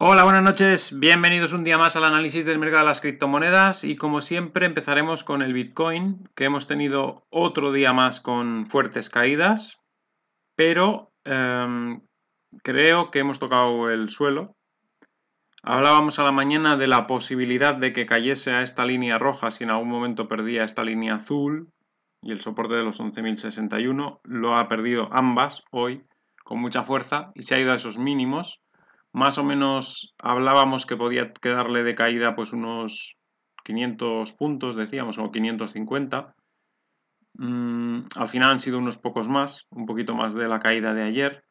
Hola, buenas noches. Bienvenidos un día más al análisis del mercado de las criptomonedas y como siempre empezaremos con el Bitcoin, que hemos tenido otro día más con fuertes caídas, pero em, creo que hemos tocado el suelo. Hablábamos a la mañana de la posibilidad de que cayese a esta línea roja si en algún momento perdía esta línea azul y el soporte de los 11.061. Lo ha perdido ambas hoy con mucha fuerza y se ha ido a esos mínimos más o menos hablábamos que podía quedarle de caída pues unos 500 puntos, decíamos, o 550. Mm, al final han sido unos pocos más, un poquito más de la caída de ayer.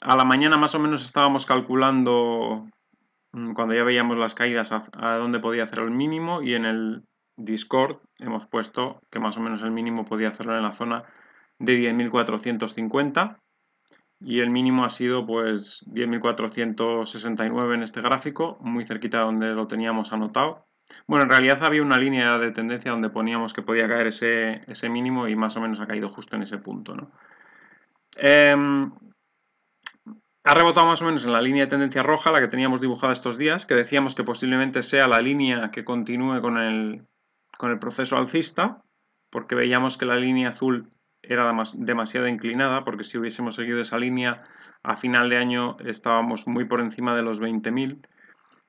A la mañana más o menos estábamos calculando, mm, cuando ya veíamos las caídas, a, a dónde podía hacer el mínimo y en el Discord hemos puesto que más o menos el mínimo podía hacerlo en la zona de 10.450 y el mínimo ha sido pues 10.469 en este gráfico, muy cerquita de donde lo teníamos anotado. Bueno, en realidad había una línea de tendencia donde poníamos que podía caer ese, mínimo y más o menos ha caído justo en ese punto. ¿no? Em, ha rebotado más o menos en la línea de tendencia roja, la que teníamos dibujada estos días, que decíamos que posiblemente sea la línea que continúe con con el proceso alcista, porque veíamos que la línea azul era demasiado inclinada, porque si hubiésemos seguido esa línea, a final de año estábamos muy por encima de los 20.000.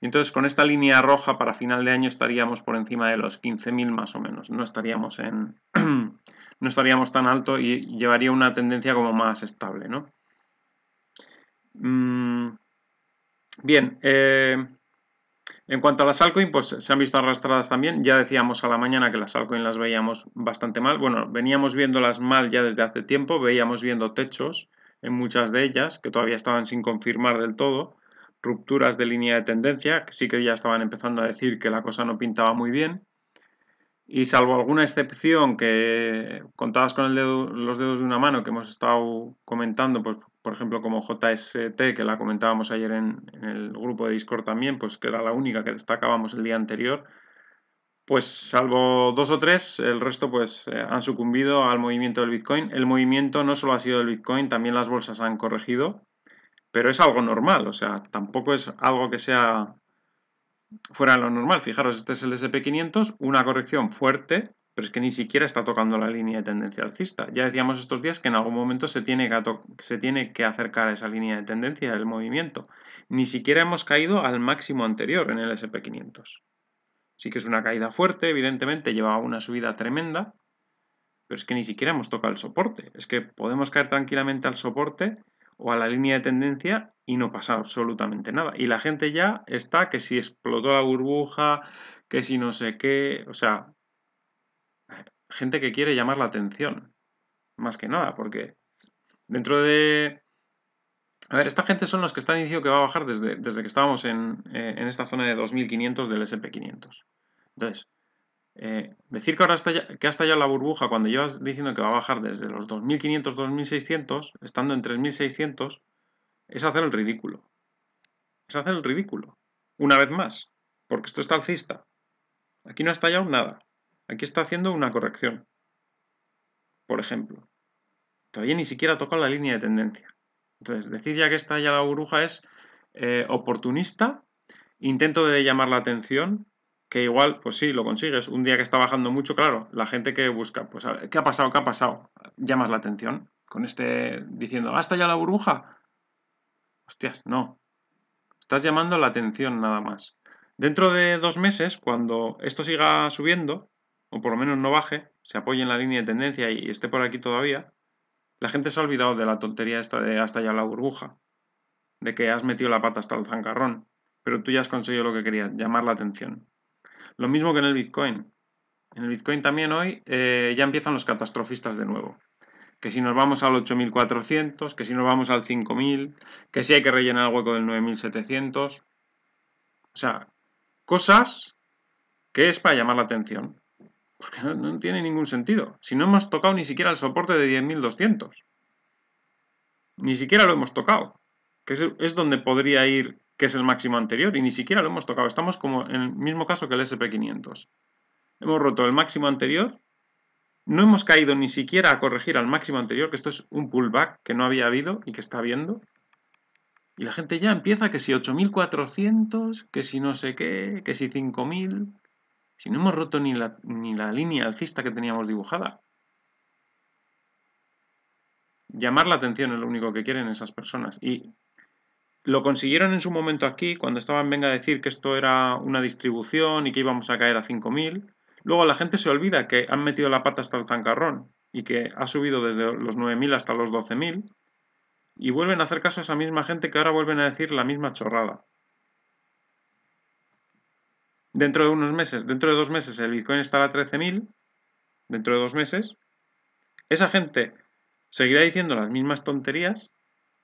entonces con esta línea roja para final de año estaríamos por encima de los 15.000 más o menos. No estaríamos en no estaríamos tan alto y llevaría una tendencia como más estable, ¿no? Mm, bien, eh, en cuanto a las altcoins, pues se han visto arrastradas también. Ya decíamos a la mañana que las altcoins las veíamos bastante mal. Bueno, veníamos viéndolas mal ya desde hace tiempo, veíamos viendo techos en muchas de ellas que todavía estaban sin confirmar del todo, rupturas de línea de tendencia, que sí que ya estaban empezando a decir que la cosa no pintaba muy bien y salvo alguna excepción que contabas con los dedos de una mano que hemos estado comentando, pues, por ejemplo como JST que la comentábamos ayer en, el grupo de Discord también, pues que era la única que destacábamos el día anterior, pues salvo dos o tres, el resto pues eh, han sucumbido al movimiento del Bitcoin. El movimiento no solo ha sido el Bitcoin, también las bolsas han corregido, pero es algo normal, o sea, tampoco es algo que sea fuera lo normal. Fijaros, este es el SP500, una corrección fuerte, pero es que ni siquiera está tocando la línea de tendencia alcista. Ya decíamos estos días que en algún momento se tiene que, se tiene que acercar a esa línea de tendencia del movimiento. Ni siquiera hemos caído al máximo anterior en el SP500. Sí que es una caída fuerte, evidentemente llevaba una subida tremenda, pero es que ni siquiera hemos tocado el soporte. Es que podemos caer tranquilamente al soporte o a la línea de tendencia y no pasa absolutamente nada. Y la gente ya está que si explotó la burbuja, que si no sé qué, o sea, gente que quiere llamar la atención, más que nada, porque dentro de... A ver, esta gente son los que están diciendo que va a bajar desde, desde que estábamos en, eh, en esta zona de 2500 del SP500. Entonces, eh, decir que ahora que ha estallado la burbuja cuando llevas diciendo que va a bajar desde los 2.500, 2.600, estando en 3.600, es hacer el ridículo. Es hacer el ridículo. Una vez más, porque esto está alcista. Aquí no ha estallado nada. Aquí está haciendo una corrección. Por ejemplo, todavía ni siquiera ha tocado la línea de tendencia. Entonces, decir ya que estallado la burbuja es eh, oportunista, intento de llamar la atención, que igual, pues sí, lo consigues. Un día que está bajando mucho, claro, la gente que busca, pues, ¿qué ha pasado? ¿Qué ha pasado? Llamas la atención con este diciendo, ¿hasta ya la burbuja? Hostias, no. Estás llamando la atención nada más. Dentro de dos meses, cuando esto siga subiendo, o por lo menos no baje, se apoye en la línea de tendencia y esté por aquí todavía, la gente se ha olvidado de la tontería esta de hasta ya la burbuja, de que has metido la pata hasta el zancarrón, pero tú ya has conseguido lo que querías, llamar la atención. Lo mismo que en el Bitcoin. En el Bitcoin también hoy eh, ya empiezan los catastrofistas de nuevo. Que si nos vamos al 8400, que si nos vamos al 5000, que si hay que rellenar el hueco del 9700. O sea, cosas que es para llamar la atención. Porque no, tiene ningún sentido. Si no hemos tocado ni siquiera el soporte de 10.200. Ni siquiera lo hemos tocado. Que es donde podría ir que es el máximo anterior, y ni siquiera lo hemos tocado. Estamos como en el mismo caso que el SP500. Hemos roto el máximo anterior, no hemos caído ni siquiera a corregir al máximo anterior, que esto es un pullback que no había habido y que está habiendo. Y la gente ya empieza que si 8.400, que si no sé qué, que si 5.000... Si no hemos roto ni la, ni la línea alcista que teníamos dibujada. Llamar la atención es lo único que quieren esas personas. Y lo consiguieron en su momento aquí, cuando estaban venga a decir que esto era una distribución y que íbamos a caer a 5000. Luego la gente se olvida que han metido la pata hasta el zancarrón y que ha subido desde los 9000 hasta los 12000. Y vuelven a hacer caso a esa misma gente que ahora vuelven a decir la misma chorrada. Dentro de unos meses, dentro de dos meses, el Bitcoin estará a 13.000. Dentro de dos meses. Esa gente seguirá diciendo las mismas tonterías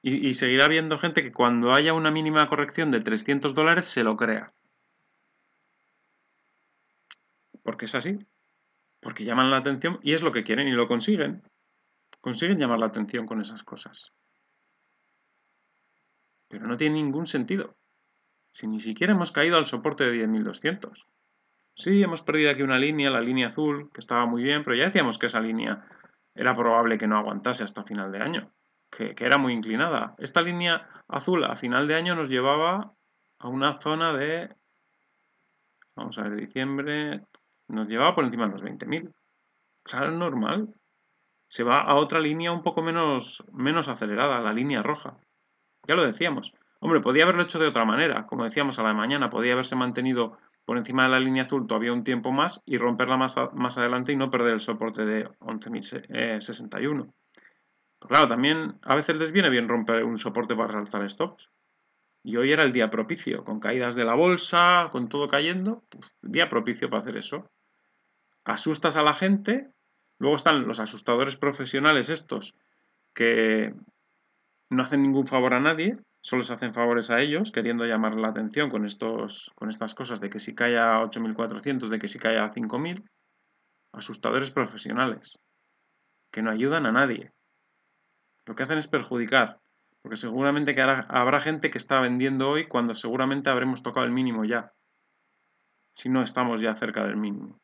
y, seguirá viendo gente que cuando haya una mínima corrección de 300 dólares se lo crea. Porque es así. Porque llaman la atención y es lo que quieren y lo consiguen. Consiguen llamar la atención con esas cosas. Pero no tiene ningún sentido. Si ni siquiera hemos caído al soporte de 10.200. Sí, hemos perdido aquí una línea, la línea azul, que estaba muy bien, pero ya decíamos que esa línea era probable que no aguantase hasta final de año que, era muy inclinada. Esta línea azul a final de año nos llevaba a una zona de, vamos a ver, diciembre, nos llevaba por encima de los 20.000. Claro, normal. Se va a otra línea un poco menos, menos acelerada, la línea roja. Ya lo decíamos. Hombre, podía haberlo hecho de otra manera. Como decíamos a la mañana, podía haberse mantenido por encima de la línea azul todavía un tiempo más y romperla más, más adelante y no perder el soporte de 11.061. Pues claro, también a veces les viene bien romper un soporte para resaltar stops. Y hoy era el día propicio, con caídas de la bolsa, con todo cayendo, pues, día propicio para hacer eso. Asustas a la gente, luego están los asustadores profesionales estos, que no hacen ningún favor a nadie, solo se hacen favores a ellos, queriendo llamar la atención con, estos, con estas cosas de que si cae a 8.400, de que si cae a 5.000, asustadores profesionales, que no ayudan a nadie. Lo que hacen es perjudicar, porque seguramente que habrá gente que está vendiendo hoy cuando seguramente habremos tocado el mínimo ya, si no estamos ya cerca del mínimo.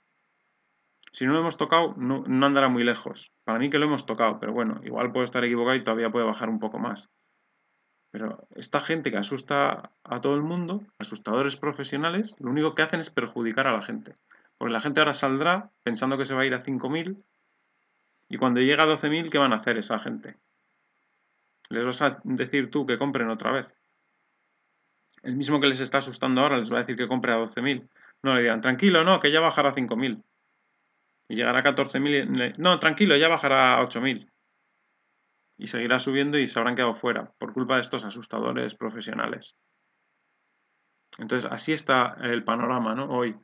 Si no lo hemos tocado, no, andará muy lejos. Para mí que lo hemos tocado, pero bueno, igual puedo estar equivocado y todavía puede bajar un poco más. Pero esta gente que asusta a todo el mundo, asustadores profesionales, lo único que hacen es perjudicar a la gente. Porque la gente ahora saldrá pensando que se va a ir a 5.000 y cuando llega a 12.000, ¿qué van a hacer esa gente? les vas a decir tú que compren otra vez. El mismo que les está asustando ahora les va a decir que compre a 12.000. No, le dirán, tranquilo, no, que ya bajará a 5.000. Y llegará a 14.000. No, tranquilo, ya bajará a 8.000. Y seguirá subiendo y se habrán quedado fuera por culpa de estos asustadores profesionales. Entonces, así está el panorama, ¿no? Hoy.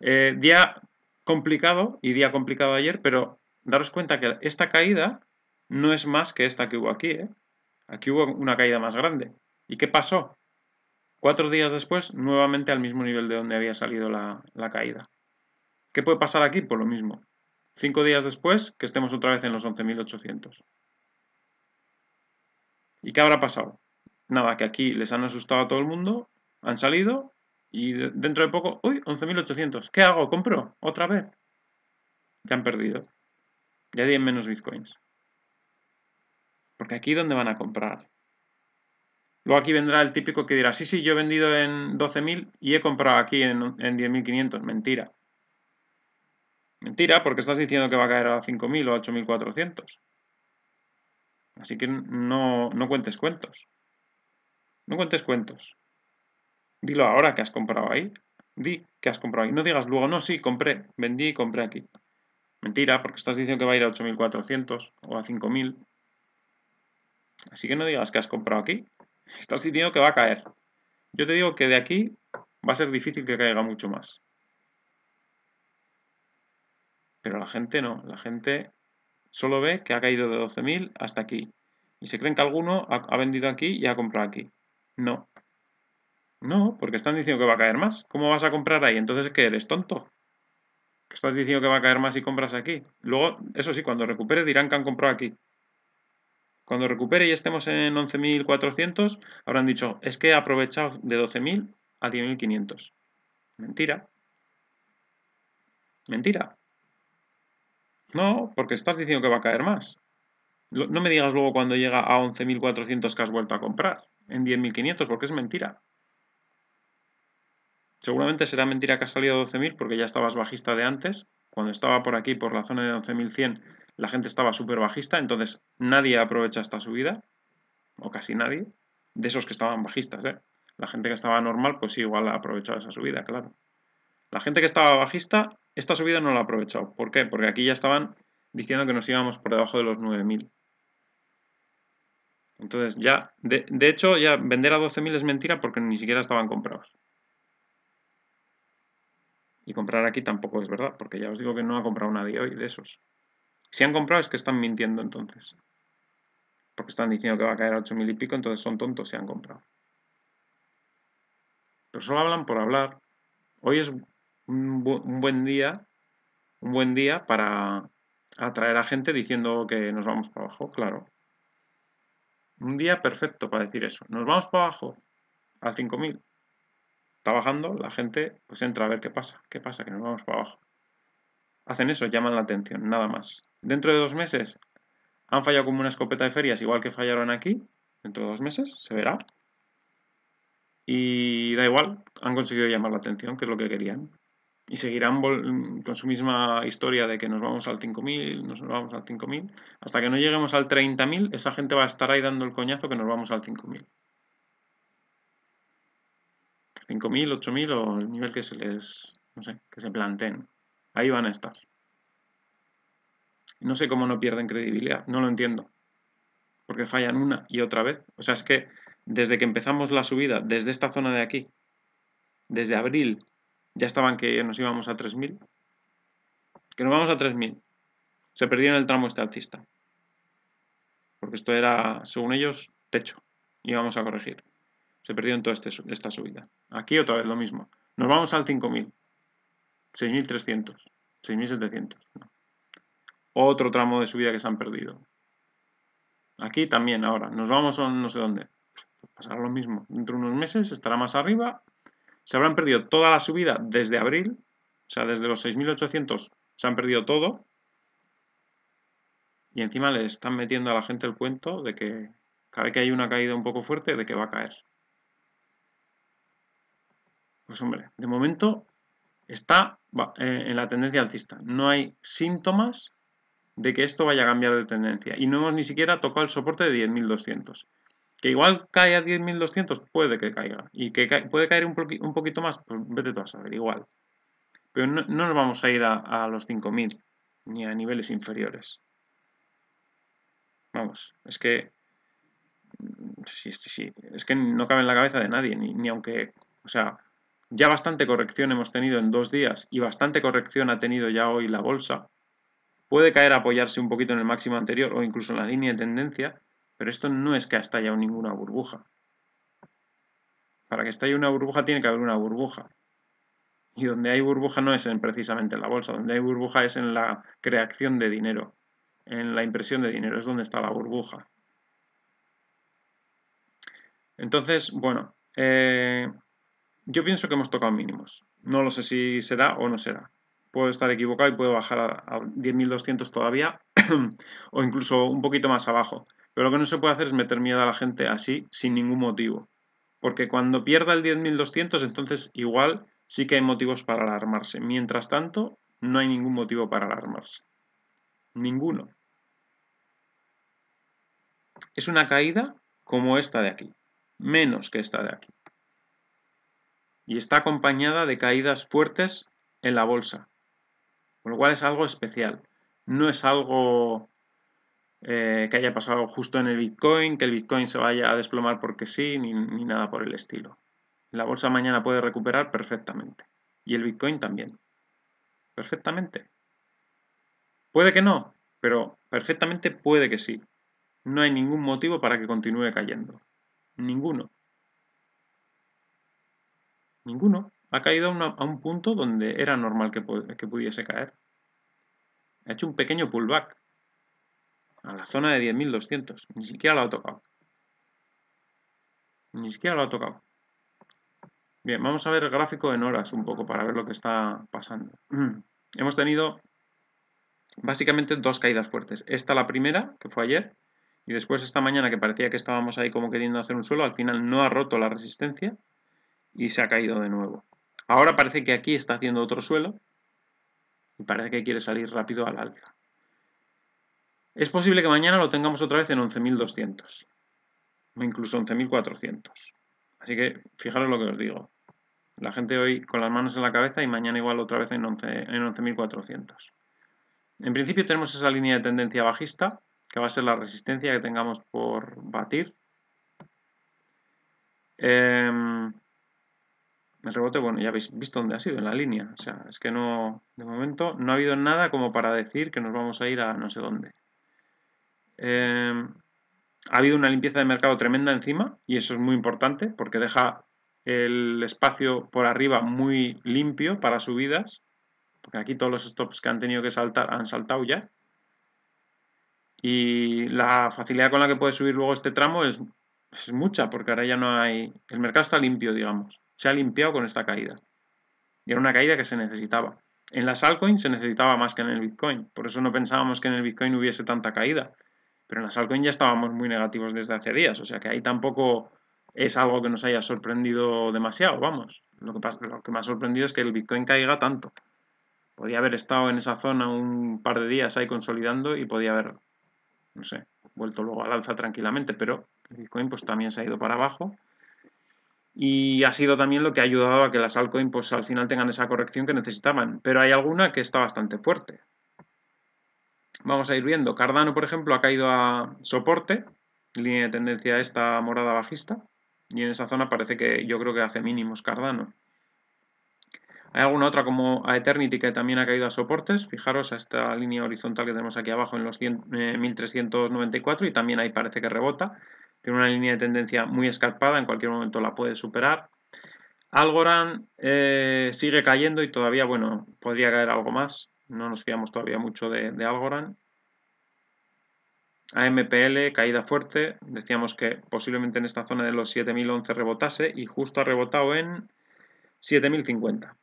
Eh, día complicado y día complicado ayer, pero daros cuenta que esta caída no es más que esta que hubo aquí, ¿eh? Aquí hubo una caída más grande. ¿Y qué pasó? Cuatro días después, nuevamente al mismo nivel de donde había salido la, caída. ¿Qué puede pasar aquí? Por pues lo mismo. Cinco días después, que estemos otra vez en los 11.800. ¿Y qué habrá pasado? Nada, que aquí les han asustado a todo el mundo, han salido y dentro de poco, uy, 11.800. ¿Qué hago? ¿Compro? ¿Otra vez? Ya han perdido. Ya tienen menos bitcoins. Porque aquí donde van a comprar. Luego aquí vendrá el típico que dirá, sí, sí, yo he vendido en 12.000 y he comprado aquí en, 10.500. Mentira. Mentira, porque estás diciendo que va a caer a 5.000 o a 8.400. Así que no, no cuentes cuentos. No cuentes cuentos. Dilo ahora que has comprado ahí. Di que has comprado ahí. No digas luego, no, sí, compré, vendí y compré aquí. Mentira, porque estás diciendo que va a ir a 8.400 o a 5.000. Así que no digas que has comprado aquí. Estás diciendo que va a caer. Yo te digo que de aquí va a ser difícil que caiga mucho más. Pero la gente no. La gente solo ve que ha caído de 12.000 hasta aquí. Y se creen que alguno ha, vendido aquí y ha comprado aquí. No. No, porque están diciendo que va a caer más. ¿Cómo vas a comprar ahí? Entonces, ¿qué eres tonto? estás diciendo que va a caer más y compras aquí. Luego, eso sí, cuando recupere dirán que han comprado aquí. Cuando recupere y estemos en 11.400, habrán dicho, es que he aprovechado de 12.000 a 10.500. Mentira. Mentira. No, porque estás diciendo que va a caer más. No me digas luego cuando llega a 11.400 que has vuelto a comprar en 10.500, porque es mentira. Seguramente será mentira que has salido a 12.000 porque ya estabas bajista de antes. Cuando estaba por aquí, por la zona de 11.100, la gente estaba súper bajista, entonces nadie aprovecha esta subida, o casi nadie, de esos que estaban bajistas. ¿eh? La gente que estaba normal, pues igual ha aprovechado esa subida, claro. La gente que estaba bajista, esta subida no la ha aprovechado. ¿Por qué? Porque aquí ya estaban diciendo que nos íbamos por debajo de los 9.000. Entonces ya, de, de, hecho, ya vender a 12.000 es mentira porque ni siquiera estaban comprados. Y comprar aquí tampoco es verdad, porque ya os digo que no ha comprado nadie hoy de esos. Si han comprado es que están mintiendo entonces. Porque están diciendo que va a caer a 8.000 y pico, entonces son tontos si han comprado. Pero solo hablan por hablar. Hoy es un, buen día, un buen día para atraer a gente diciendo que nos vamos para abajo, claro. Un día perfecto para decir eso. Nos vamos para abajo al 5000 está bajando, la gente pues entra a ver qué pasa, qué pasa, que nos vamos para abajo. Hacen eso, llaman la atención, nada más. Dentro de dos meses han fallado como una escopeta de ferias, igual que fallaron aquí. Dentro de dos meses se verá. Y da igual, han conseguido llamar la atención, que es lo que querían. Y seguirán con su misma historia de que nos vamos al 5.000, nos vamos al 5.000. Hasta que no lleguemos al 30.000, esa gente va a estar ahí dando el coñazo que nos vamos al 5.000. 5.000, 8.000 o el nivel que se les, no sé, que se planteen ahí van a estar. No sé cómo no pierden credibilidad, no lo entiendo. Porque fallan una y otra vez. O sea, es que desde que empezamos la subida, desde esta zona de aquí, desde abril, ya estaban que nos íbamos a 3.000. Que nos vamos a 3.000. Se perdió en el tramo este alcista. Porque esto era, según ellos, techo. Y vamos a corregir. Se perdió en toda este esta subida. Aquí otra vez lo mismo. Nos vamos al 5000. 6.300, 6.700. Otro tramo de subida que se han perdido. Aquí también ahora. Nos vamos a no sé dónde. Pasará lo mismo. Dentro de unos meses estará más arriba. Se habrán perdido toda la subida desde abril. O sea, desde los 6.800 se han perdido todo. Y encima le están metiendo a la gente el cuento de que cada vez que hay una caída un poco fuerte, de que va a caer. Pues hombre, de momento está eh, en la tendencia alcista. No hay síntomas de que esto vaya a cambiar de tendencia. Y no hemos ni siquiera tocado el soporte de 10.200. Que igual cae a 10.200, puede que caiga. Y que puede caer un, poquito más, pues vete tú a saber, igual. Pero no, nos vamos a ir a, los 5.000, ni a niveles inferiores. Vamos, es que... Mm, sí, sí, sí, es que no cabe en la cabeza de nadie, ni aunque... O sea, ya bastante corrección hemos tenido en dos días y bastante corrección ha tenido ya hoy la bolsa. Puede caer a apoyarse un poquito en el máximo anterior o incluso en la línea de tendencia, pero esto no es que ha estallado ninguna burbuja. Para que estalle una burbuja tiene que haber una burbuja. Y donde hay burbuja no es en precisamente en la bolsa, donde hay burbuja es en la creación de dinero, en la impresión de dinero, es donde está la burbuja. Entonces, bueno, eh, yo pienso que hemos tocado mínimos. No lo sé si será o no será. Puedo estar equivocado y puedo bajar a, 10.200 todavía o incluso un poquito más abajo. Pero lo que no se puede hacer es meter miedo a la gente así sin ningún motivo. Porque cuando pierda el 10.200 entonces igual sí que hay motivos para alarmarse. Mientras tanto, no hay ningún motivo para alarmarse. Ninguno. Es una caída como esta de aquí, menos que esta de aquí y está acompañada de caídas fuertes en la bolsa, con lo cual es algo especial. No es algo eh, que haya pasado justo en el Bitcoin, que el Bitcoin se vaya a desplomar porque sí, ni nada por el estilo. La bolsa mañana puede recuperar perfectamente y el Bitcoin también. Perfectamente. Puede que no, pero perfectamente puede que sí. No hay ningún motivo para que continúe cayendo. Ninguno. Ninguno. Ha caído a, un punto donde era normal que, que pudiese caer. Ha hecho un pequeño pullback a la zona de 10.200. Ni siquiera lo ha tocado. Ni siquiera lo ha tocado. Bien, vamos a ver el gráfico en horas un poco para ver lo que está pasando. Hemos tenido básicamente dos caídas fuertes. Esta la primera, que fue ayer, y después esta mañana que parecía que estábamos ahí como queriendo hacer un suelo, al final no ha roto la resistencia, y se ha caído de nuevo. Ahora parece que aquí está haciendo otro suelo y parece que quiere salir rápido al alza. Es posible que mañana lo tengamos otra vez en 11.200 o incluso 11.400. Así que fijaros lo que os digo. La gente hoy con las manos en la cabeza y mañana igual otra vez en 11.400. En, principio tenemos esa línea de tendencia bajista, que va a ser la resistencia que tengamos por batir. Eh, el rebote, bueno, ya habéis visto dónde ha sido, en la línea. O sea, es que no, de momento, no ha habido nada como para decir que nos vamos a ir a no sé dónde. Em, ha habido una limpieza de mercado tremenda encima y eso es muy importante porque deja el espacio por arriba muy limpio para subidas, porque aquí todos los stops que han tenido que saltar han saltado ya. Y la facilidad con la que puede subir luego este tramo es mucha, porque ahora ya no hay... El mercado está limpio, digamos se ha limpiado con esta caída. Y era una caída que se necesitaba. En las altcoins se necesitaba más que en el Bitcoin. Por eso no pensábamos que en el Bitcoin hubiese tanta caída. Pero en las altcoins ya estábamos muy negativos desde hace días. O sea que ahí tampoco es algo que nos haya sorprendido demasiado. Vamos, lo que, lo que me ha sorprendido es que el Bitcoin caiga tanto. Podía haber estado en esa zona un par de días ahí consolidando y podía haber, no sé, vuelto luego al alza tranquilamente. Pero el Bitcoin pues también se ha ido para abajo y ha sido también lo que ha ayudado a que las altcoins pues, al final tengan esa corrección que necesitaban, pero hay alguna que está bastante fuerte. Vamos a ir viendo, Cardano por ejemplo ha caído a soporte, línea de tendencia esta morada bajista, y en esa zona parece que yo creo que hace mínimos Cardano. Hay alguna otra como a Eternity que también ha caído a soportes. Fijaros a esta línea horizontal que tenemos aquí abajo en los 1394 eh, y también ahí parece que rebota tiene una línea de tendencia muy escarpada, en cualquier momento la puede superar. Algorand eh, sigue cayendo y todavía, bueno, podría caer algo más. No nos fiamos todavía mucho de, Algorand. AMPL, caída fuerte. Decíamos que posiblemente en esta zona de los 7011 rebotase y justo ha rebotado en 7050.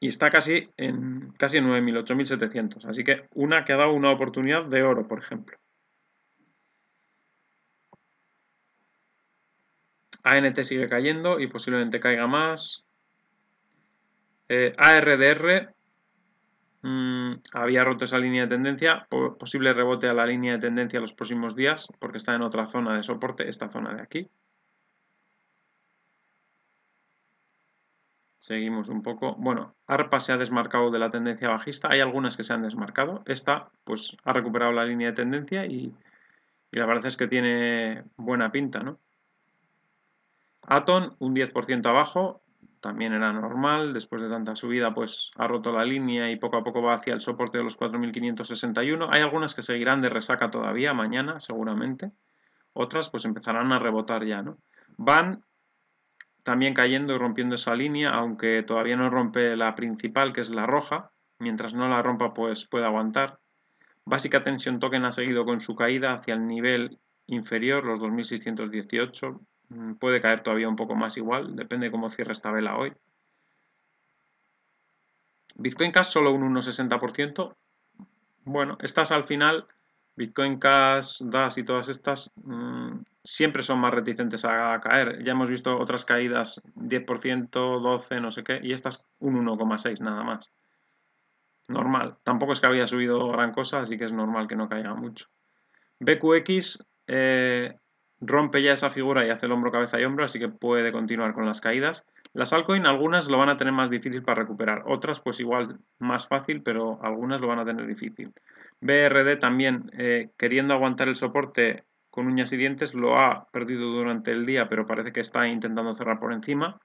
Y está casi en casi en 9000, 8700. Así que una que ha dado una oportunidad de oro, por ejemplo. ANT sigue cayendo y posiblemente caiga más. Eh, ARDR mm, había roto esa línea de tendencia, posible rebote a la línea de tendencia los próximos días, porque está en otra zona de soporte, esta zona de aquí. Seguimos un poco. Bueno, ARPA se ha desmarcado de la tendencia bajista. Hay algunas que se han desmarcado. Esta, pues, ha recuperado la línea de tendencia y, y la verdad es que tiene buena pinta, ¿no? Aton un 10% abajo, también era normal, después de tanta subida pues ha roto la línea y poco a poco va hacia el soporte de los 4.561. Hay algunas que seguirán de resaca todavía, mañana seguramente. Otras pues empezarán a rebotar ya, ¿no? Van también cayendo y rompiendo esa línea, aunque todavía no rompe la principal, que es la roja. Mientras no la rompa pues puede aguantar. Básica tensión Token ha seguido con su caída hacia el nivel inferior, los 2618, Mm, puede caer todavía un poco más igual, depende cómo cierre esta vela hoy. Bitcoin Cash solo un 1,60%. Bueno, estas al final, Bitcoin Cash, DAS y todas estas, mm, siempre son más reticentes a caer. Ya hemos visto otras caídas 10%, 12%, no sé qué, y estas un 1,6% nada más. Normal. Tampoco es que había subido gran cosa, así que es normal que no caiga mucho. BQX, eh, Rompe ya esa figura y hace el hombro, cabeza y hombro, así que puede continuar con las caídas. Las altcoin algunas lo van a tener más difícil para recuperar, otras pues igual más fácil, pero algunas lo van a tener difícil. BRD también eh, queriendo aguantar el soporte con uñas y dientes, lo ha perdido durante el día, pero parece que está intentando cerrar por encima.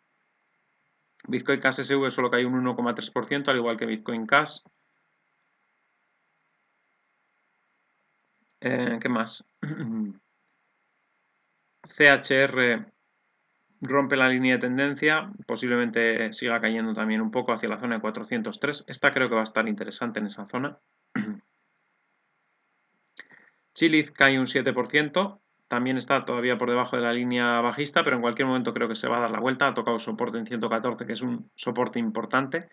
Bitcoin Cash SV solo cae un 1,3%, al igual que Bitcoin Cash. Eh, ¿Qué más? Mm. CHR rompe la línea de tendencia, posiblemente siga cayendo también un poco hacia la zona de 403. Esta creo que va a estar interesante en esa zona. Chiliz cae un 7%, también está todavía por debajo de la línea bajista, pero en cualquier momento creo que se va a dar la vuelta. Ha tocado soporte en 114, que es un soporte importante.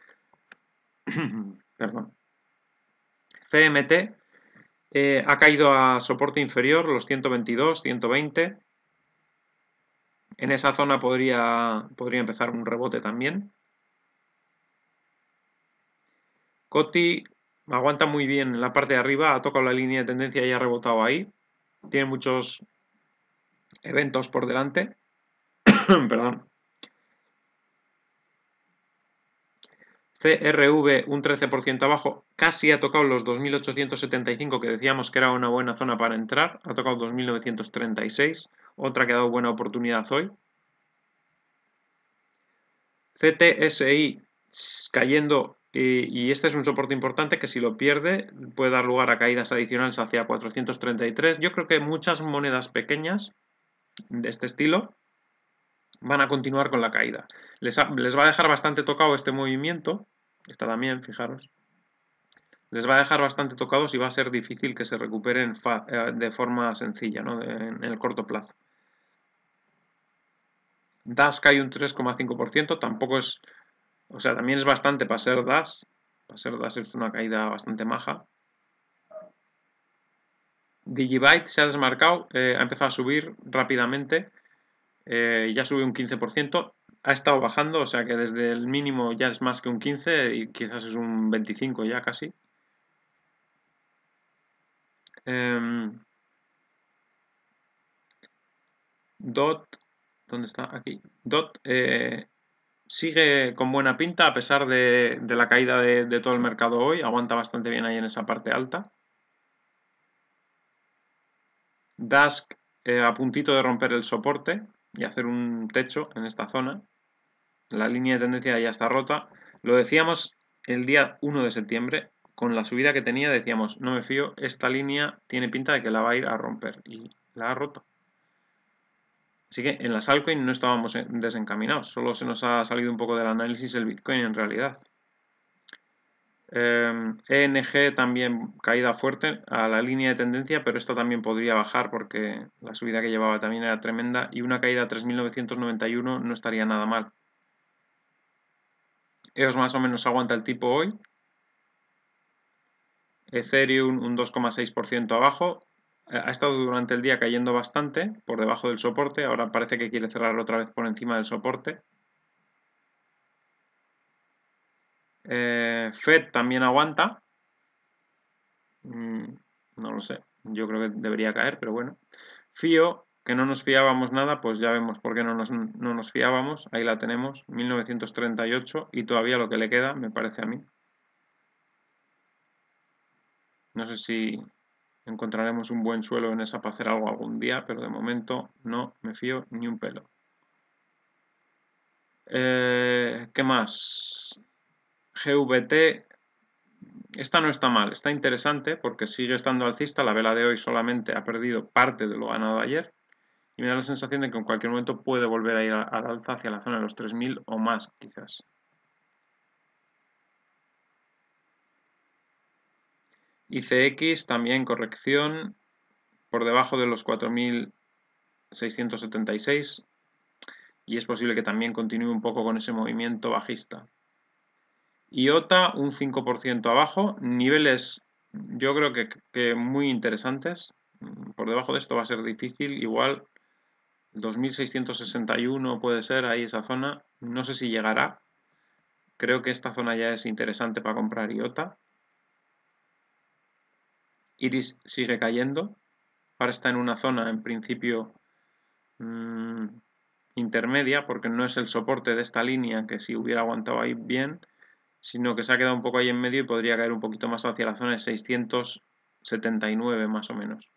Perdón. CMT eh, ha caído a soporte inferior, los 122, 120. En esa zona podría, podría empezar un rebote también. Coti aguanta muy bien en la parte de arriba, ha tocado la línea de tendencia y ha rebotado ahí. Tiene muchos eventos por delante. Perdón. CRV un 13% abajo, casi ha tocado los 2.875 que decíamos que era una buena zona para entrar, ha tocado 2.936, otra que ha dado buena oportunidad hoy. CTSI cayendo y este es un soporte importante que si lo pierde puede dar lugar a caídas adicionales hacia 433. Yo creo que muchas monedas pequeñas de este estilo van a continuar con la caída. Les, va a dejar bastante tocado este movimiento, está también, fijaros, les va a dejar bastante tocados y va a ser difícil que se recuperen eh, de forma sencilla en el corto plazo. DAS cae un 3,5%, tampoco es, o sea, también es bastante para ser DAS, para ser DAS es una caída bastante maja. Digibyte se ha desmarcado, eh, ha empezado a subir rápidamente, eh, ya sube un 15%, ha estado bajando, o sea que desde el mínimo ya es más que un 15 y quizás es un 25 ya casi. Em, DOT, ¿dónde está? Aquí. DOT eh, sigue con buena pinta a pesar de, la caída de, todo el mercado hoy, aguanta bastante bien ahí en esa parte alta. Dask eh, a puntito de romper el soporte, y hacer un techo en esta zona. La línea de tendencia ya está rota. Lo decíamos el día 1 de septiembre, con la subida que tenía decíamos, no me fío, esta línea tiene pinta de que la va a ir a romper y la ha roto. Así que en las salcoin no estábamos eh, desencaminados, solo se nos ha salido un poco del análisis el Bitcoin en realidad. ENG em, e también caída fuerte a la línea de tendencia, pero esto también podría bajar porque la subida que llevaba también era tremenda y una caída a 3.991 no estaría nada mal. EOS más o menos aguanta el tipo hoy. Ethereum un 2,6% abajo. Ha estado durante el día cayendo bastante por debajo del soporte. Ahora parece que quiere cerrar otra vez por encima del soporte. Eh, Fed también aguanta. Mm, no lo sé. Yo creo que debería caer, pero bueno. FIO, que no nos fiábamos nada, pues ya vemos por qué no nos, fiábamos. Ahí la tenemos, 1938, y todavía lo que le queda, me parece a mí. No sé si encontraremos un buen suelo en esa para hacer algo algún día, pero de momento no me fío ni un pelo. Eh, ¿Qué más? GVT, esta no está mal, está interesante porque sigue estando alcista, la vela de hoy solamente ha perdido parte de lo ganado ayer y me da la sensación de que en cualquier momento puede volver a ir al alza hacia la zona de los 3.000 o más quizás. ICX también corrección por debajo de los 4.676 y es posible que también continúe un poco con ese movimiento bajista. IOTA un 5% abajo, niveles yo creo que, muy interesantes. Mm, por debajo de esto va a ser difícil, igual 2661 puede ser ahí esa zona, no sé si llegará. Creo que esta zona ya es interesante para comprar IOTA. Iris sigue cayendo, ahora está en una zona en principio mm, intermedia porque no es el soporte de esta línea que si hubiera aguantado ahí bien sino que se ha quedado un poco ahí en medio y podría caer un poquito más hacia la zona de 679 más o menos.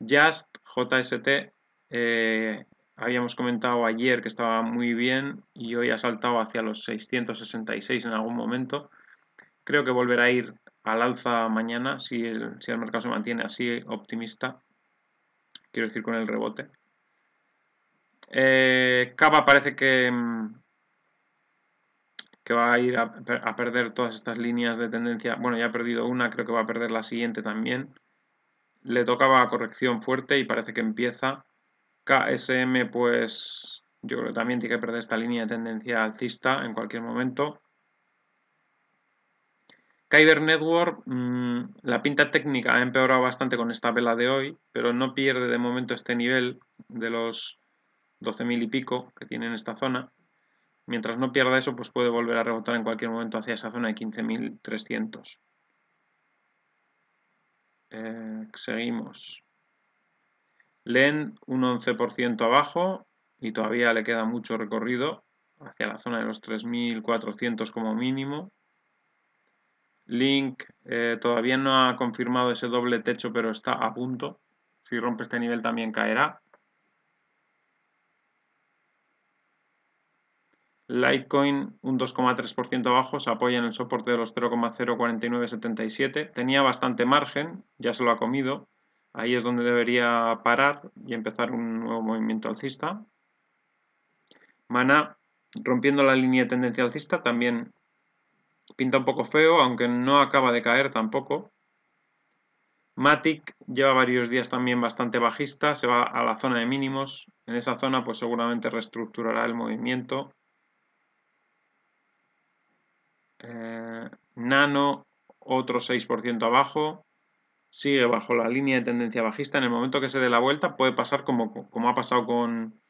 Just JST eh, habíamos comentado ayer que estaba muy bien y hoy ha saltado hacia los 666 en algún momento. Creo que volverá a ir al alza mañana si el, mercado se mantiene así optimista. Quiero decir con el rebote. Eh, parece que, mm, que va a ir a, perder todas estas líneas de tendencia. Bueno, ya ha perdido una, creo que va a perder la siguiente también. Le tocaba corrección fuerte y parece que empieza. KSM, pues yo creo que también tiene que perder esta línea de tendencia alcista en cualquier momento. Kyber Network, mm, la pinta técnica ha empeorado bastante con esta vela de hoy, pero no pierde de momento este nivel de los 12.000 y pico que tiene en esta zona. Mientras no pierda eso, pues puede volver a rebotar en cualquier momento hacia esa zona de 15.300. Eh, seguimos. Len un 11% abajo y todavía le queda mucho recorrido hacia la zona de los 3.400 como mínimo. Link eh, todavía no ha confirmado ese doble techo, pero está a punto. Si rompe este nivel también caerá. Litecoin un 2,3% abajo, se apoya en el soporte de los 0,04977. Tenía bastante margen, ya se lo ha comido. Ahí es donde debería parar y empezar un nuevo movimiento alcista. Mana rompiendo la línea de tendencia alcista también pinta un poco feo, aunque no acaba de caer tampoco. Matic lleva varios días también bastante bajista, se va a la zona de mínimos. En esa zona pues seguramente reestructurará el movimiento eh, Nano, otro 6% abajo. Sigue bajo la línea de tendencia bajista. En el momento que se dé la vuelta puede pasar como, como ha pasado con,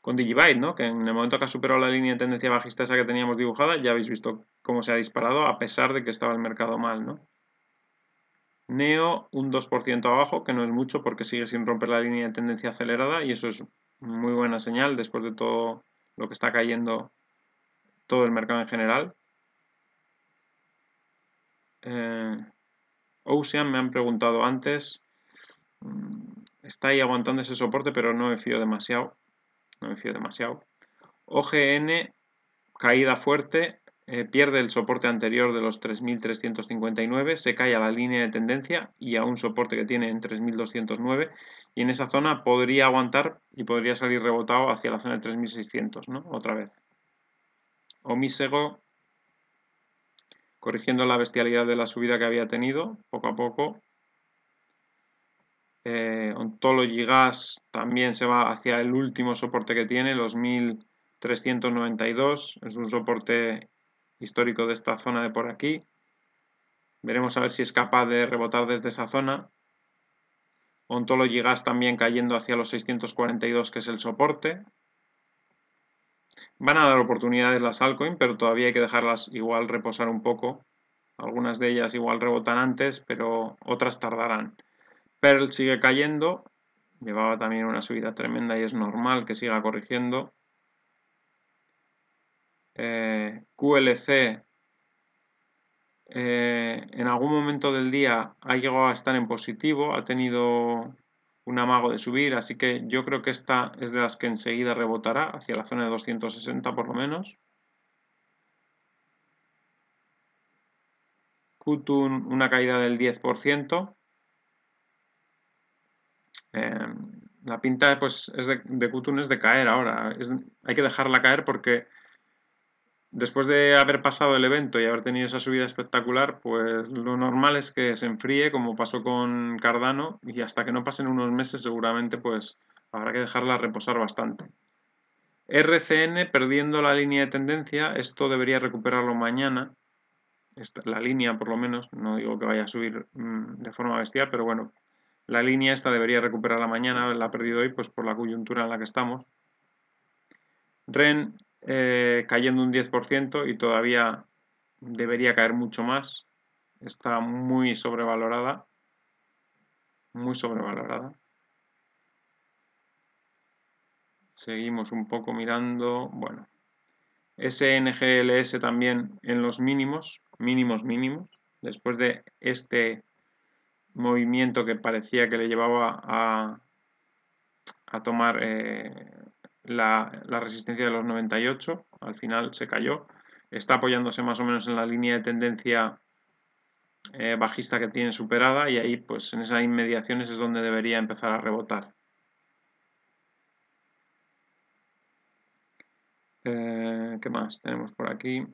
con Digibyte, ¿no? Que en el momento que ha superado la línea de tendencia bajista esa que teníamos dibujada, ya habéis visto cómo se ha disparado a pesar de que estaba el mercado mal, ¿no? Neo un 2% abajo, que no es mucho porque sigue sin romper la línea de tendencia acelerada y eso es muy buena señal después de todo lo que está cayendo todo el mercado en general. Eh, Ocean me han preguntado antes. Mm, Está ahí aguantando ese soporte, pero no me fío demasiado. No me fío demasiado. OGN, caída fuerte. Eh, pierde el soporte anterior de los 3.359, se cae a la línea de tendencia y a un soporte que tiene en 3.209 y en esa zona podría aguantar y podría salir rebotado hacia la zona de 3.600, ¿no? Otra vez. Omisego corrigiendo la bestialidad de la subida que había tenido poco a poco. Eh, Ontology Gas también se va hacia el último soporte que tiene, los 1392. Es un soporte histórico de esta zona de por aquí. Veremos a ver si es capaz de rebotar desde esa zona. Ontology Gas también cayendo hacia los 642, que es el soporte. Van a dar oportunidades las altcoins, pero todavía hay que dejarlas igual reposar un poco. Algunas de ellas igual rebotan antes, pero otras tardarán. Pearl sigue cayendo, llevaba también una subida tremenda y es normal que siga corrigiendo. Eh, QLC eh, en algún momento del día ha llegado a estar en positivo, ha tenido un amago de subir, así que yo creo que esta es de las que enseguida rebotará hacia la zona de 260 por lo menos. Kutun una caída del 10%. Em, la pinta pues, es de, de Kutun es de caer ahora. hay que dejarla caer porque después de haber pasado el evento y haber tenido esa subida espectacular, pues lo normal es que se enfríe, como pasó con Cardano, y hasta que no pasen unos meses seguramente pues habrá que dejarla reposar bastante. RCN perdiendo la línea de tendencia, esto debería recuperarlo mañana, la línea por lo menos, no digo que vaya a subir mm, de forma bestial, pero bueno, la línea esta debería recuperarla mañana, la ha perdido hoy pues por la coyuntura en la que estamos. REN eh, cayendo un 10% y todavía debería caer mucho más. Está muy sobrevalorada. Muy sobrevalorada. Seguimos un poco mirando. Bueno, SNGLS también en los mínimos, mínimos, mínimos. Después de este movimiento que parecía que le llevaba a, a tomar eh, la, resistencia de los 98, al final se cayó, está apoyándose más o menos en la línea de tendencia eh, bajista que tiene superada y ahí pues en esas inmediaciones es donde debería empezar a rebotar. Eh, ¿Qué más tenemos por aquí?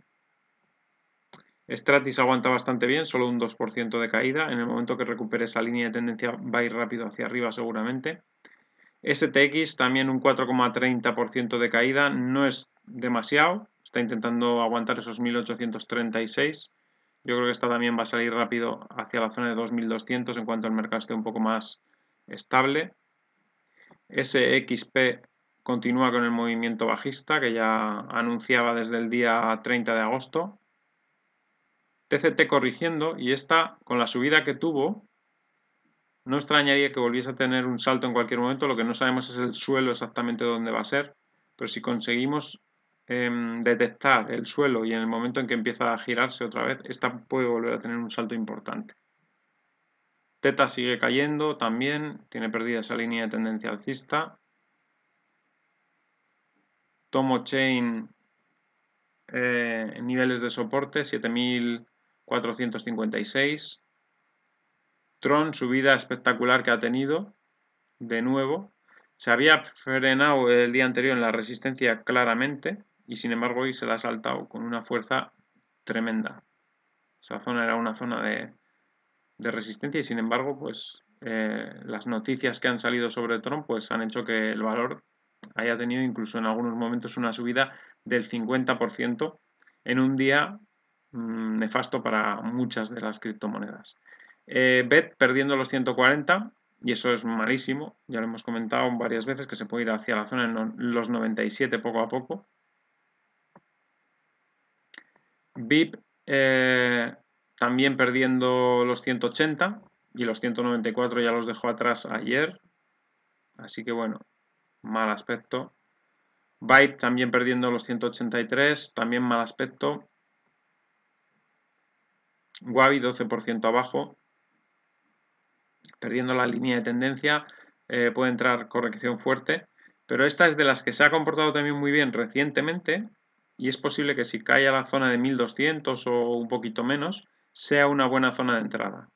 Stratis aguanta bastante bien, solo un 2% de caída. En el momento que recupere esa línea de tendencia va a ir rápido hacia arriba seguramente. STX también un 4,30% de caída, no es demasiado, está intentando aguantar esos 1836. Yo creo que esta también va a salir rápido hacia la zona de 2200 en cuanto el mercado esté un poco más estable. SXP continúa con el movimiento bajista que ya anunciaba desde el día 30 de agosto. TCT corrigiendo y esta con la subida que tuvo no extrañaría que volviese a tener un salto en cualquier momento, lo que no sabemos es el suelo exactamente dónde va a ser, pero si conseguimos em, detectar el suelo y en el momento en que empieza a girarse otra vez, esta puede volver a tener un salto importante. Teta sigue cayendo también, tiene perdida esa línea de tendencia alcista. Tomo Chain eh, niveles de soporte 7456. Tron, subida espectacular que ha tenido, de nuevo, se había frenado el día anterior en la resistencia claramente y sin embargo hoy se la ha saltado con una fuerza tremenda. Esa zona era una zona de, resistencia y sin embargo pues eh, las noticias que han salido sobre Tron pues han hecho que el valor haya tenido incluso en algunos momentos una subida del 50% en un día mm, nefasto para muchas de las criptomonedas. Eh, BED perdiendo los 140 y eso es malísimo. Ya lo hemos comentado varias veces que se puede ir hacia la zona en los 97 poco a poco. VIP eh, también perdiendo los 180 y los 194 ya los dejó atrás ayer. Así que bueno, mal aspecto. Byte también perdiendo los 183, también mal aspecto. Wabi 12% abajo perdiendo la línea de tendencia, eh, puede entrar corrección fuerte, pero esta es de las que se ha comportado también muy bien recientemente y es posible que si cae a la zona de 1200 o un poquito menos, sea una buena zona de entrada.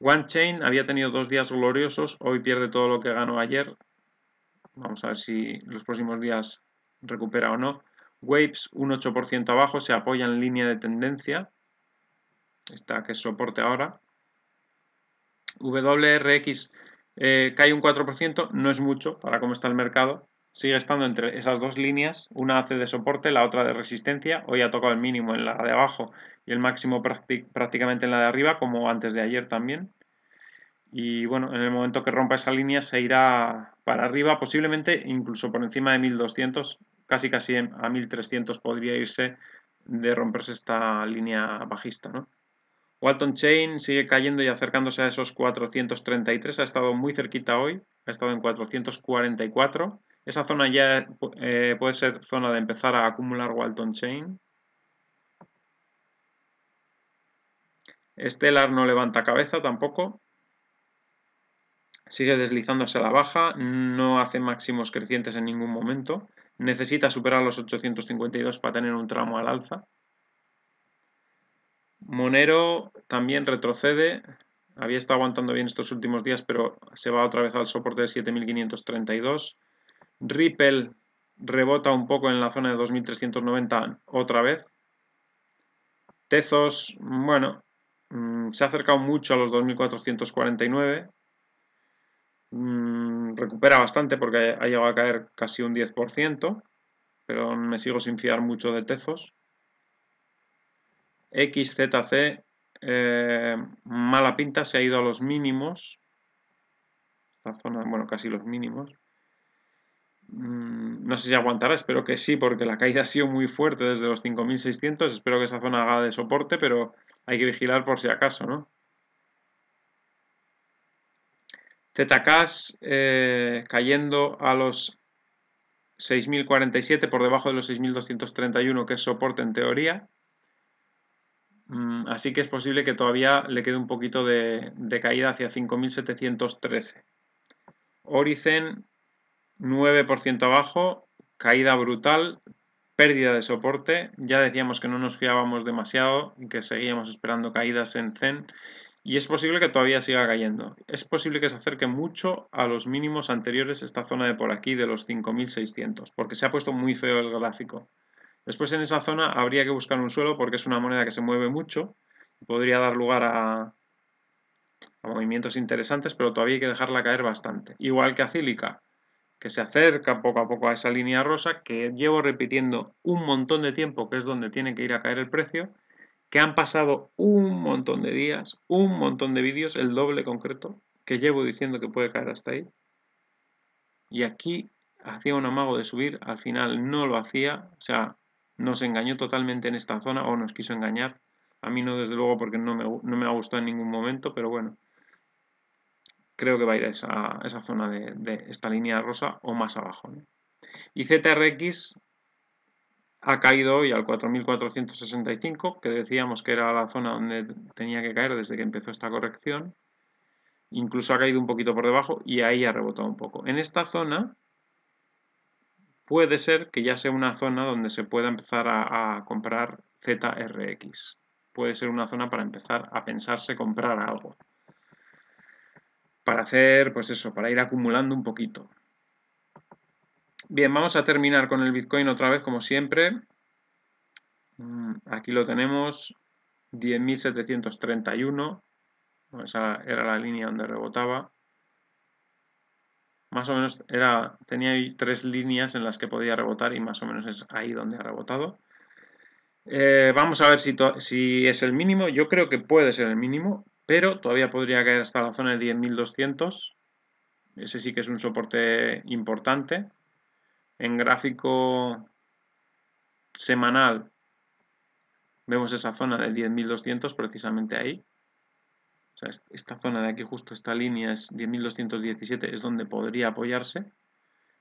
One Chain había tenido dos días gloriosos, hoy pierde todo lo que ganó ayer. Vamos a ver si los próximos días recupera o no. Waves un 8% abajo, se apoya en línea de tendencia, esta que es soporte ahora. WRX eh, cae un 4%, no es mucho para cómo está el mercado. Sigue estando entre esas dos líneas, una hace de soporte, la otra de resistencia. Hoy ha tocado el mínimo en la de abajo y el máximo prácticamente en la de arriba, como antes de ayer también. Y bueno, en el momento que rompa esa línea se irá para arriba, posiblemente incluso por encima de 1200, casi casi a 1300 podría irse de romperse esta línea bajista, ¿no? Walton Chain sigue cayendo y acercándose a esos 433, ha estado muy cerquita hoy, ha estado en 444. Esa zona ya eh, puede ser zona de empezar a acumular Walton Chain. Stellar no levanta cabeza tampoco. Sigue deslizándose a la baja, no hace máximos crecientes en ningún momento. Necesita superar los 852 para tener un tramo al alza. Monero también retrocede, había estado aguantando bien estos últimos días, pero se va otra vez al soporte de 7.532. Ripple rebota un poco en la zona de 2.390 otra vez. Tezos, bueno, mm, se ha acercado mucho a los 2.449. Mm, recupera bastante porque ha llegado a caer casi un 10%, pero me sigo sin fiar mucho de Tezos. XZC, eh, mala pinta, se ha ido a los mínimos. Esta zona, bueno, casi los mínimos. Mm, no sé si aguantará, espero que sí, porque la caída ha sido muy fuerte desde los 5.600. Espero que esa zona haga de soporte, pero hay que vigilar por si acaso, ¿no? Zcash eh, cayendo a los 6.047 por debajo de los 6.231, que es soporte en teoría. Mm, así que es posible que todavía le quede un poquito de, caída hacia 5.713. Oricen 9% abajo, caída brutal, pérdida de soporte. Ya decíamos que no nos fiábamos demasiado y que seguíamos esperando caídas en Zen. Y es posible que todavía siga cayendo. Es posible que se acerque mucho a los mínimos anteriores esta zona de por aquí de los 5.600, porque se ha puesto muy feo el gráfico. Después en esa zona habría que buscar un suelo porque es una moneda que se mueve mucho y podría dar lugar a, movimientos interesantes, pero todavía hay que dejarla caer bastante. Igual que acílica, que se acerca poco a poco a esa línea rosa, que llevo repitiendo un montón de tiempo, que es donde tiene que ir a caer el precio, que han pasado un montón de días, un montón de vídeos, el doble concreto, que llevo diciendo que puede caer hasta ahí. Y aquí hacía un amago de subir, al final no lo hacía, o sea, nos engañó totalmente en esta zona o nos quiso engañar. A mí no, desde luego, porque no me, ha gustado en ningún momento, pero bueno, creo que va a ir a esa, zona de, esta línea rosa o más abajo. Y ZRX ha caído hoy al 4.465, que decíamos que era la zona donde tenía que caer desde que empezó esta corrección. Incluso ha caído un poquito por debajo y ahí ha rebotado un poco. En esta zona puede ser que ya sea una zona donde se pueda empezar a, comprar ZRX. Puede ser una zona para empezar a pensarse comprar algo. Para hacer, pues eso, para ir acumulando un poquito. Bien, vamos a terminar con el Bitcoin otra vez, como siempre. Mm, aquí lo tenemos, 10.731. Esa era la línea donde rebotaba más o menos era, tenía tres líneas en las que podía rebotar y más o menos es ahí donde ha rebotado. Eh, vamos a ver si, si, es el mínimo. Yo creo que puede ser el mínimo, pero todavía podría caer hasta la zona de 10.200. Ese sí que es un soporte importante. En gráfico semanal vemos esa zona de 10.200 precisamente ahí. O sea, esta zona de aquí justo, esta línea es 10.217, es donde podría apoyarse.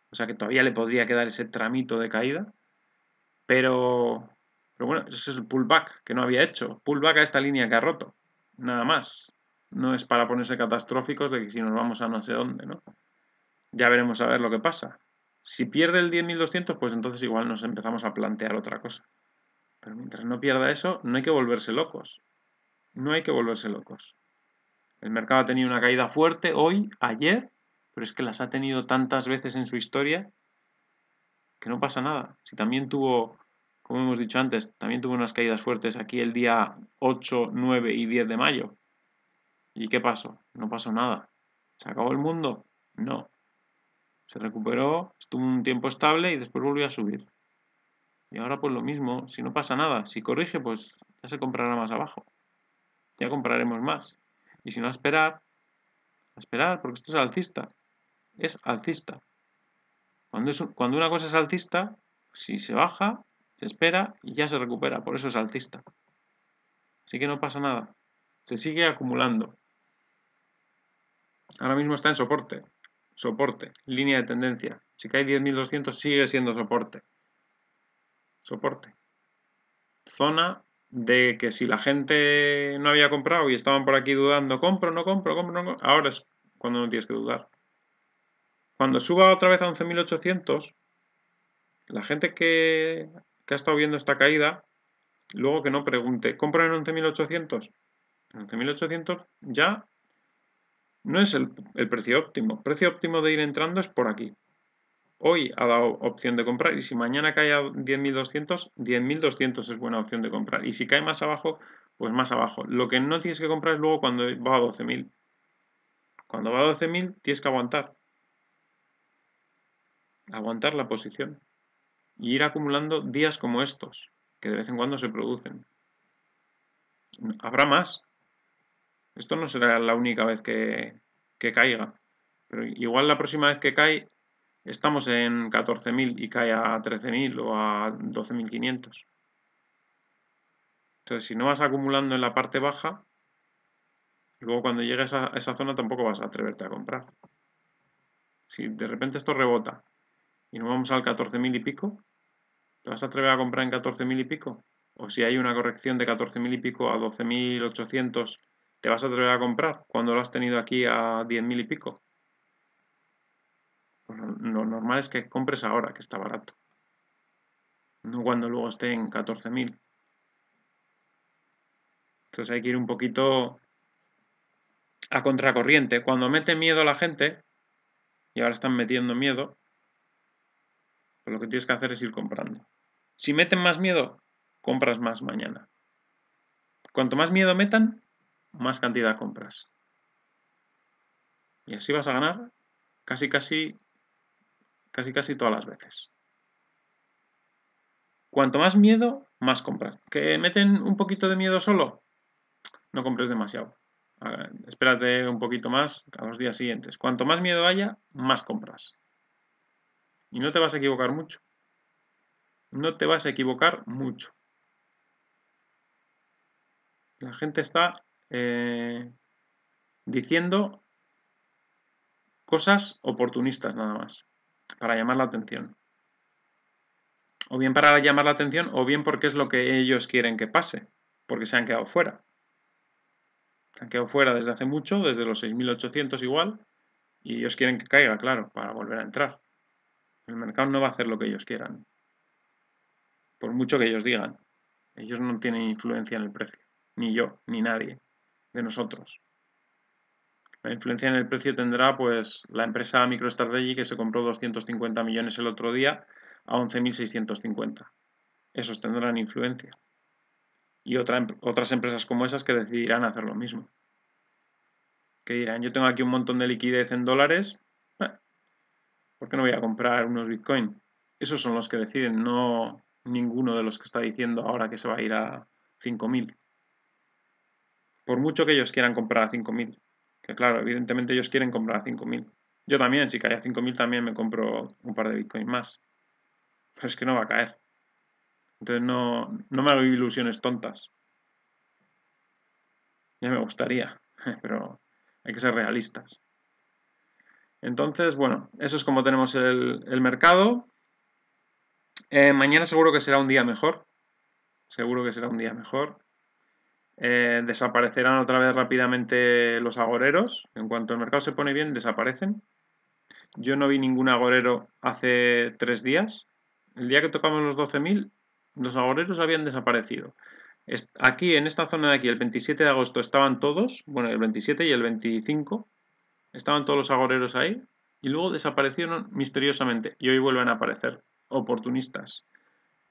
O sea que todavía le podría quedar ese tramito de caída. Pero, pero bueno, ese es el pullback que no había hecho. Pullback a esta línea que ha roto. Nada más. No es para ponerse catastróficos de que si nos vamos a no sé dónde, ¿no? Ya veremos a ver lo que pasa. Si pierde el 10.200, pues entonces igual nos empezamos a plantear otra cosa. Pero mientras no pierda eso, no hay que volverse locos. No hay que volverse locos. El mercado ha tenido una caída fuerte hoy, ayer, pero es que las ha tenido tantas veces en su historia que no pasa nada. Si también tuvo, como hemos dicho antes, también tuvo unas caídas fuertes aquí el día 8, 9 y 10 de mayo. ¿Y qué pasó? No pasó nada. ¿Se acabó el mundo? No. Se recuperó, estuvo un tiempo estable y después volvió a subir. Y ahora pues lo mismo, si no pasa nada, si corrige pues ya se comprará más abajo. Ya compraremos más. Y si no, esperar. esperar, porque esto es alcista. Es alcista. Cuando, cuando una cosa es alcista, si se baja, se espera y ya se recupera. Por eso es alcista. Así que no pasa nada. Se sigue acumulando. Ahora mismo está en soporte. Soporte, línea de tendencia. Si cae 10.200 sigue siendo soporte. Soporte. Zona de que si la gente no había comprado y estaban por aquí dudando, compro, no compro, compro, no compro, ahora es cuando no tienes que dudar. Cuando suba otra vez a 11.800, la gente que, ha estado viendo esta caída, luego que no pregunte, ¿compro en 11.800? En 11.800 ya no es el, el precio óptimo. El precio óptimo de ir entrando es por aquí, hoy ha dado opción de comprar y si mañana cae a 10.200, 10.200 es buena opción de comprar. Y si cae más abajo, pues más abajo. Lo que no tienes que comprar es luego cuando va a 12.000. Cuando va a 12.000 tienes que aguantar. Aguantar la posición. Y ir acumulando días como estos, que de vez en cuando se producen. Habrá más. Esto no será la única vez que, que caiga. Pero igual la próxima vez que cae estamos en 14.000 y cae a 13.000 o a 12.500. Entonces, si no vas acumulando en la parte baja, luego cuando llegues a esa zona tampoco vas a atreverte a comprar. Si de repente esto rebota y nos vamos al 14.000 y pico, ¿te vas a atrever a comprar en 14.000 y pico? O si hay una corrección de 14.000 y pico a 12.800, ¿te vas a atrever a comprar cuando lo has tenido aquí a 10.000 y pico? Lo normal es que compres ahora, que está barato. No cuando luego esté en 14.000. Entonces hay que ir un poquito a contracorriente. Cuando mete miedo a la gente, y ahora están metiendo miedo, pues lo que tienes que hacer es ir comprando. Si meten más miedo, compras más mañana. Cuanto más miedo metan, más cantidad compras. Y así vas a ganar casi casi casi casi todas las veces. Cuanto más miedo, más compras. ¿Que meten un poquito de miedo solo? No compres demasiado. Ah, espérate un poquito más a los días siguientes. Cuanto más miedo haya, más compras. Y no te vas a equivocar mucho. No te vas a equivocar mucho. La gente está eh, diciendo cosas oportunistas nada más para llamar la atención. O bien para llamar la atención, o bien porque es lo que ellos quieren que pase, porque se han quedado fuera. Se han quedado fuera desde hace mucho, desde los 6.800 igual, y ellos quieren que caiga, claro, para volver a entrar. El mercado no va a hacer lo que ellos quieran, por mucho que ellos digan. Ellos no tienen influencia en el precio, ni yo, ni nadie de nosotros. La influencia en el precio tendrá pues la empresa MicroStrategy que se compró 250 millones el otro día a 11.650. Esos tendrán influencia. Y em-, otras empresas como esas que decidirán hacer lo mismo. Que dirán, yo tengo aquí un montón de liquidez en dólares, eh, ¿por qué no voy a comprar unos Bitcoin? Esos son los que deciden, no ninguno de los que está diciendo ahora que se va a ir a 5.000. Por mucho que ellos quieran comprar a 5.000. Que claro, evidentemente ellos quieren comprar a 5.000. Yo también, si cae a 5.000 también me compro un par de bitcoins más. Pero es que no va a caer. Entonces no, me hago ilusiones tontas. Ya me gustaría, pero hay que ser realistas. Entonces, bueno, eso es como tenemos el, mercado. Eh, mañana seguro que será un día mejor. Seguro que será un día mejor. Eh, desaparecerán otra vez rápidamente los agoreros. En cuanto el mercado se pone bien, desaparecen. Yo no vi ningún agorero hace tres días. El día que tocamos los 12.000, los agoreros habían desaparecido. Aquí, en esta zona de aquí, el 27 de agosto estaban todos, bueno, el 27 y el 25, estaban todos los agoreros ahí, y luego desaparecieron misteriosamente, y hoy vuelven a aparecer, oportunistas.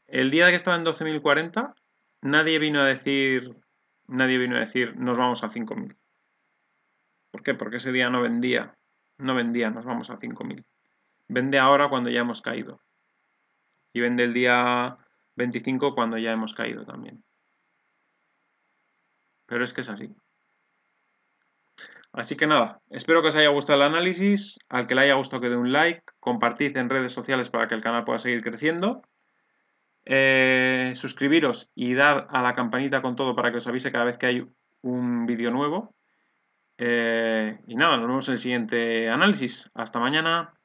El día que estaban en 12.040, nadie vino a decir nadie vino a decir nos vamos a 5.000. ¿Por qué? Porque ese día no vendía, no vendía, nos vamos a 5.000. Vende ahora cuando ya hemos caído. Y vende el día 25 cuando ya hemos caído también. Pero es que es así. Así que nada, espero que os haya gustado el análisis, al que le haya gustado que dé un like, compartid en redes sociales para que el canal pueda seguir creciendo eh, suscribiros y dar a la campanita con todo para que os avise cada vez que hay un vídeo nuevo. Eh, y nada, nos vemos en el siguiente análisis. Hasta mañana.